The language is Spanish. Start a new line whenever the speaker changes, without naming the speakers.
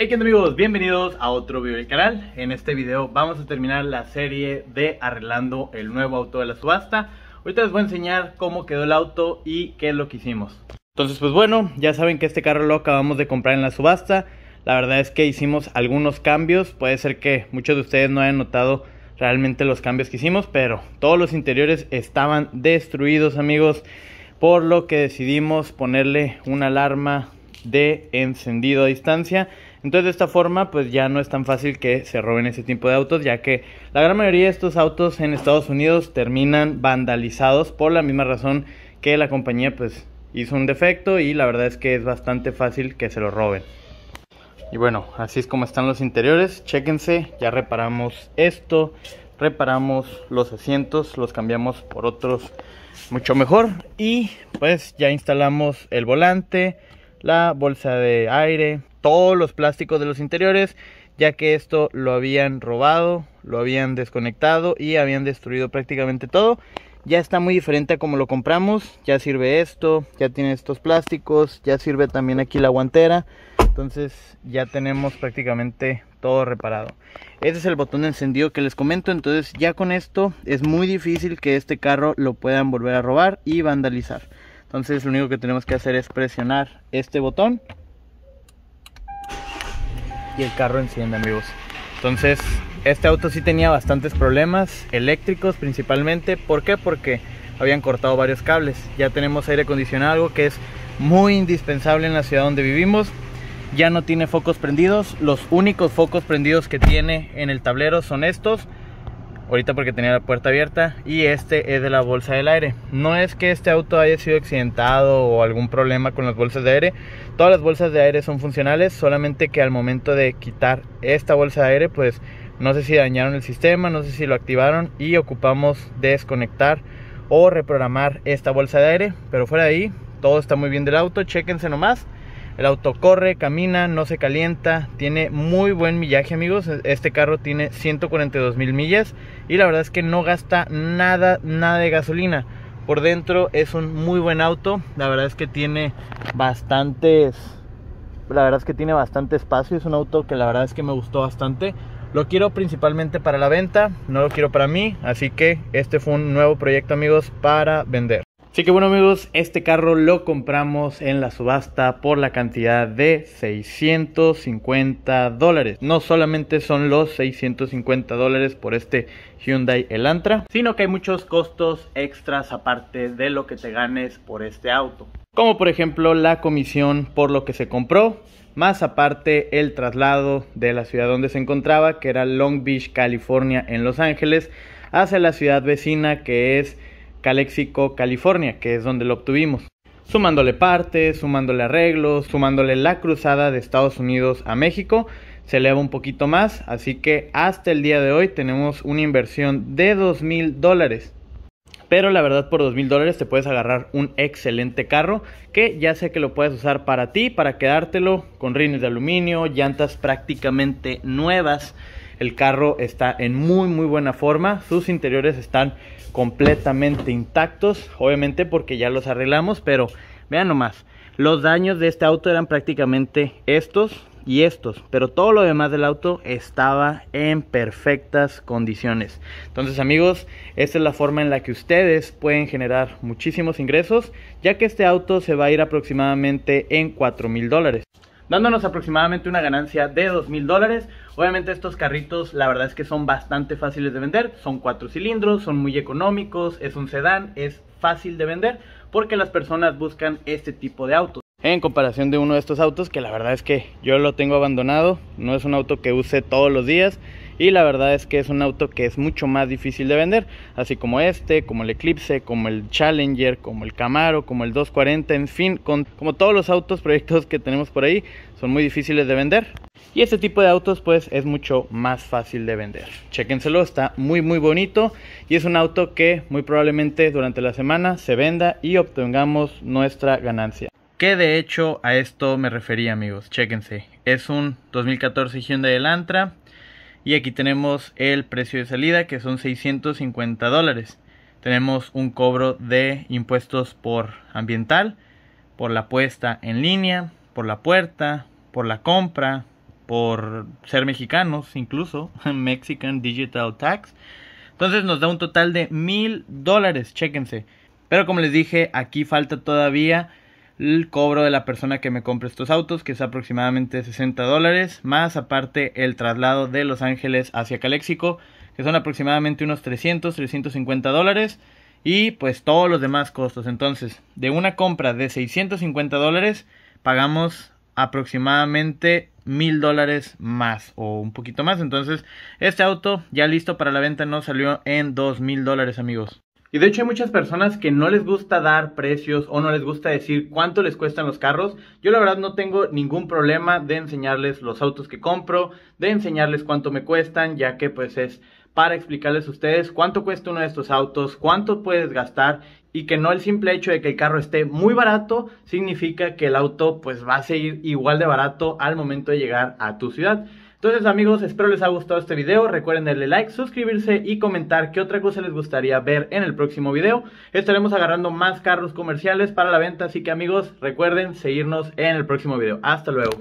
Hey ¿qué onda amigos? Bienvenidos a otro video del canal. En este video vamos a terminar la serie de arreglando el nuevo auto de la subasta. Ahorita les voy a enseñar cómo quedó el auto y qué es lo que hicimos. Entonces pues bueno, ya saben que este carro lo acabamos de comprar en la subasta. La verdad es que hicimos algunos cambios. Puede ser que muchos de ustedes no hayan notado realmente los cambios que hicimos. Pero todos los interiores estaban destruidos amigos. Por lo que decidimos ponerle una alarma de encendido a distancia entonces de esta forma pues ya no es tan fácil que se roben ese tipo de autos ya que la gran mayoría de estos autos en Estados Unidos terminan vandalizados por la misma razón que la compañía pues hizo un defecto y la verdad es que es bastante fácil que se lo roben. Y bueno, así es como están los interiores, chéquense, ya reparamos esto, reparamos los asientos, los cambiamos por otros mucho mejor y pues ya instalamos el volante, la bolsa de aire, todos los plásticos de los interiores, ya que esto lo habían robado, lo habían desconectado y habían destruido prácticamente todo. Ya está muy diferente a como lo compramos, ya sirve esto, ya tiene estos plásticos, ya sirve también aquí la guantera. Entonces ya tenemos prácticamente todo reparado. Este es el botón de encendido que les comento. Entonces ya con esto es muy difícil que este carro lo puedan volver a robar y vandalizar. Entonces lo único que tenemos que hacer es presionar este botón y el carro enciende amigos entonces este auto sí tenía bastantes problemas eléctricos principalmente ¿por qué? porque habían cortado varios cables ya tenemos aire acondicionado algo que es muy indispensable en la ciudad donde vivimos ya no tiene focos prendidos los únicos focos prendidos que tiene en el tablero son estos ahorita porque tenía la puerta abierta y este es de la bolsa del aire no es que este auto haya sido accidentado o algún problema con las bolsas de aire todas las bolsas de aire son funcionales solamente que al momento de quitar esta bolsa de aire pues no sé si dañaron el sistema no sé si lo activaron y ocupamos desconectar o reprogramar esta bolsa de aire pero fuera de ahí todo está muy bien del auto chéquense nomás el auto corre, camina, no se calienta, tiene muy buen millaje amigos. Este carro tiene 142 mil millas y la verdad es que no gasta nada, nada de gasolina. Por dentro es un muy buen auto, la verdad es que tiene bastantes... La verdad es que tiene bastante espacio, es un auto que la verdad es que me gustó bastante. Lo quiero principalmente para la venta, no lo quiero para mí, así que este fue un nuevo proyecto amigos para vender. Así que bueno amigos, este carro lo compramos en la subasta por la cantidad de 650 dólares. No solamente son los 650 dólares por este Hyundai Elantra, sino que hay muchos costos extras aparte de lo que te ganes por este auto. Como por ejemplo la comisión por lo que se compró, más aparte el traslado de la ciudad donde se encontraba, que era Long Beach, California, en Los Ángeles, hacia la ciudad vecina que es caléxico California, que es donde lo obtuvimos. Sumándole partes, sumándole arreglos, sumándole la cruzada de Estados Unidos a México, se eleva un poquito más, así que hasta el día de hoy tenemos una inversión de dos mil dólares. Pero la verdad por dos mil dólares te puedes agarrar un excelente carro que ya sé que lo puedes usar para ti, para quedártelo con rines de aluminio, llantas prácticamente nuevas el carro está en muy muy buena forma, sus interiores están completamente intactos, obviamente porque ya los arreglamos, pero vean nomás, los daños de este auto eran prácticamente estos y estos, pero todo lo demás del auto estaba en perfectas condiciones. Entonces amigos, esta es la forma en la que ustedes pueden generar muchísimos ingresos, ya que este auto se va a ir aproximadamente en 4 mil dólares dándonos aproximadamente una ganancia de mil dólares. Obviamente estos carritos la verdad es que son bastante fáciles de vender, son cuatro cilindros, son muy económicos, es un sedán, es fácil de vender porque las personas buscan este tipo de autos en comparación de uno de estos autos que la verdad es que yo lo tengo abandonado, no es un auto que use todos los días y la verdad es que es un auto que es mucho más difícil de vender, así como este, como el Eclipse, como el Challenger, como el Camaro, como el 240, en fin, con, como todos los autos proyectos que tenemos por ahí son muy difíciles de vender y este tipo de autos pues es mucho más fácil de vender. chequenselo está muy muy bonito y es un auto que muy probablemente durante la semana se venda y obtengamos nuestra ganancia. Que de hecho a esto me refería amigos, chéquense. Es un 2014 Hyundai Elantra. Y aquí tenemos el precio de salida que son 650 dólares. Tenemos un cobro de impuestos por ambiental, por la puesta en línea, por la puerta, por la compra, por ser mexicanos incluso, Mexican Digital Tax. Entonces nos da un total de mil dólares, chéquense. Pero como les dije, aquí falta todavía el cobro de la persona que me compre estos autos, que es aproximadamente 60 dólares, más aparte el traslado de Los Ángeles hacia Caléxico, que son aproximadamente unos 300, 350 dólares, y pues todos los demás costos. Entonces, de una compra de 650 dólares, pagamos aproximadamente mil dólares más o un poquito más. Entonces, este auto ya listo para la venta no salió en dos mil dólares, amigos. Y de hecho hay muchas personas que no les gusta dar precios o no les gusta decir cuánto les cuestan los carros. Yo la verdad no tengo ningún problema de enseñarles los autos que compro, de enseñarles cuánto me cuestan, ya que pues es para explicarles a ustedes cuánto cuesta uno de estos autos, cuánto puedes gastar y que no el simple hecho de que el carro esté muy barato significa que el auto pues va a seguir igual de barato al momento de llegar a tu ciudad. Entonces amigos, espero les haya gustado este video. Recuerden darle like, suscribirse y comentar qué otra cosa les gustaría ver en el próximo video. Estaremos agarrando más carros comerciales para la venta, así que amigos, recuerden seguirnos en el próximo video. Hasta luego.